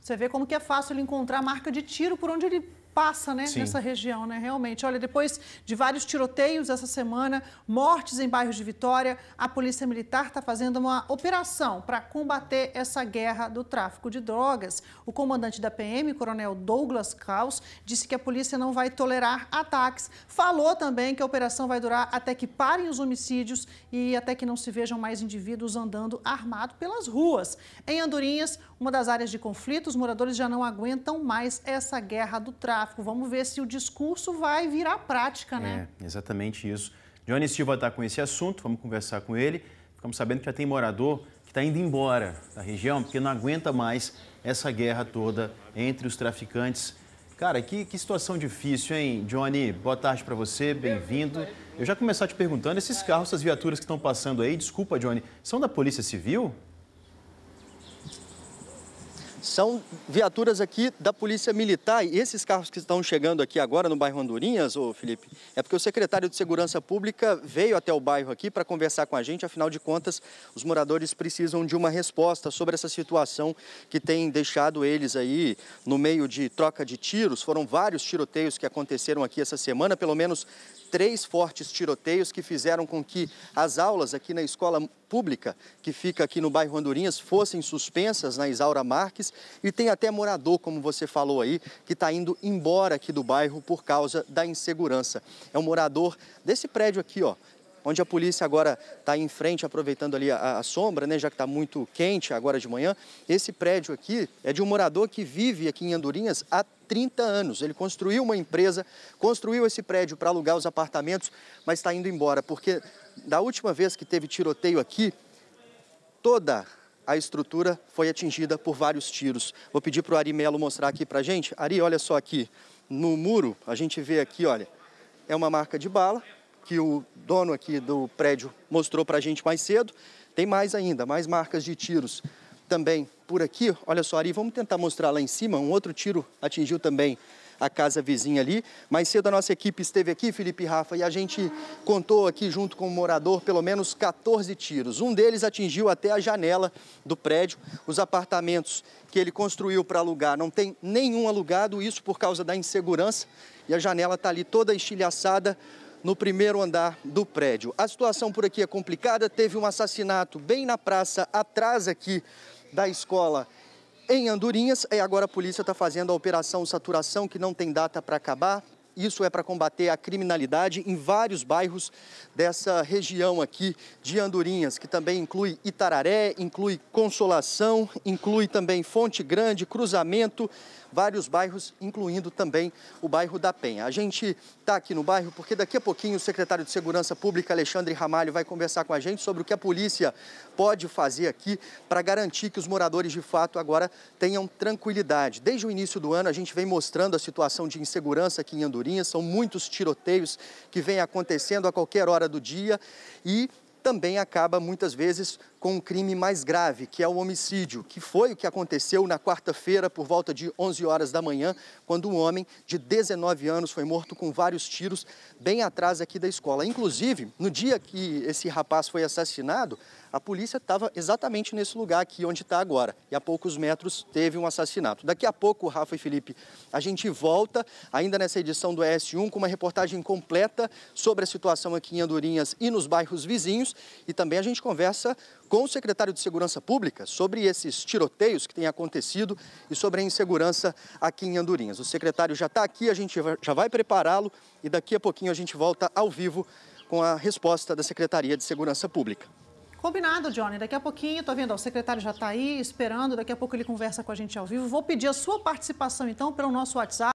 Você vê como que é fácil ele encontrar a marca de tiro por onde ele passa né, nessa região, né? Realmente. Olha, depois de vários tiroteios essa semana, mortes em bairros de Vitória, a Polícia Militar está fazendo uma operação para combater essa guerra do tráfico de drogas. O comandante da PM, Coronel Douglas Caos disse que a polícia não vai tolerar ataques. Falou também que a operação vai durar até que parem os homicídios e até que não se vejam mais indivíduos andando armado pelas ruas. Em Andorinhas, uma das áreas de conflito, os moradores já não aguentam mais essa guerra do tráfico. Vamos ver se o discurso vai virar prática, né? É, exatamente isso. Johnny Silva está com esse assunto, vamos conversar com ele. Ficamos sabendo que já tem morador que está indo embora da região porque não aguenta mais essa guerra toda entre os traficantes. Cara, que, que situação difícil, hein, Johnny? Boa tarde para você, bem-vindo. Eu já começar te perguntando, esses carros, essas viaturas que estão passando aí, desculpa, Johnny, são da Polícia Civil? são viaturas aqui da Polícia Militar. E esses carros que estão chegando aqui agora no bairro Andorinhas, ô Felipe, é porque o secretário de Segurança Pública veio até o bairro aqui para conversar com a gente. Afinal de contas, os moradores precisam de uma resposta sobre essa situação que tem deixado eles aí no meio de troca de tiros. Foram vários tiroteios que aconteceram aqui essa semana, pelo menos três fortes tiroteios que fizeram com que as aulas aqui na escola Pública, que fica aqui no bairro Andorinhas, fossem suspensas na Isaura Marques. E tem até morador, como você falou aí, que está indo embora aqui do bairro por causa da insegurança. É um morador desse prédio aqui, ó, onde a polícia agora está em frente, aproveitando ali a, a sombra, né, já que está muito quente agora de manhã. Esse prédio aqui é de um morador que vive aqui em Andorinhas há 30 anos. Ele construiu uma empresa, construiu esse prédio para alugar os apartamentos, mas está indo embora, porque da última vez que teve tiroteio aqui, toda a estrutura foi atingida por vários tiros. Vou pedir para o Ari Melo mostrar aqui para a gente. Ari, olha só aqui. No muro, a gente vê aqui, olha, é uma marca de bala, que o dono aqui do prédio mostrou para a gente mais cedo. Tem mais ainda, mais marcas de tiros também por aqui. Olha só, Ari, vamos tentar mostrar lá em cima. Um outro tiro atingiu também a casa vizinha ali. Mais cedo a nossa equipe esteve aqui, Felipe e Rafa, e a gente contou aqui junto com o morador pelo menos 14 tiros. Um deles atingiu até a janela do prédio. Os apartamentos que ele construiu para alugar não tem nenhum alugado, isso por causa da insegurança. E a janela está ali toda estilhaçada, no primeiro andar do prédio. A situação por aqui é complicada, teve um assassinato bem na praça, atrás aqui da escola em Andorinhas, e é, agora a polícia está fazendo a operação saturação, que não tem data para acabar. Isso é para combater a criminalidade em vários bairros dessa região aqui de Andorinhas, que também inclui Itararé, inclui Consolação, inclui também Fonte Grande, Cruzamento, vários bairros, incluindo também o bairro da Penha. A gente está aqui no bairro porque daqui a pouquinho o secretário de Segurança Pública, Alexandre Ramalho, vai conversar com a gente sobre o que a polícia pode fazer aqui para garantir que os moradores de fato agora tenham tranquilidade. Desde o início do ano, a gente vem mostrando a situação de insegurança aqui em Andorinhas são muitos tiroteios que vêm acontecendo a qualquer hora do dia e também acaba muitas vezes com um crime mais grave, que é o homicídio, que foi o que aconteceu na quarta-feira por volta de 11 horas da manhã, quando um homem de 19 anos foi morto com vários tiros bem atrás aqui da escola. Inclusive, no dia que esse rapaz foi assassinado, a polícia estava exatamente nesse lugar aqui onde está agora. E a poucos metros teve um assassinato. Daqui a pouco, Rafa e Felipe, a gente volta ainda nessa edição do ES1 com uma reportagem completa sobre a situação aqui em Andorinhas e nos bairros vizinhos. E também a gente conversa com o secretário de Segurança Pública sobre esses tiroteios que têm acontecido e sobre a insegurança aqui em Andorinhas. O secretário já está aqui, a gente já vai prepará-lo e daqui a pouquinho a gente volta ao vivo com a resposta da Secretaria de Segurança Pública. Combinado, Johnny. Daqui a pouquinho, estou tá vendo, ó, o secretário já está aí esperando, daqui a pouco ele conversa com a gente ao vivo. Vou pedir a sua participação, então, pelo nosso WhatsApp.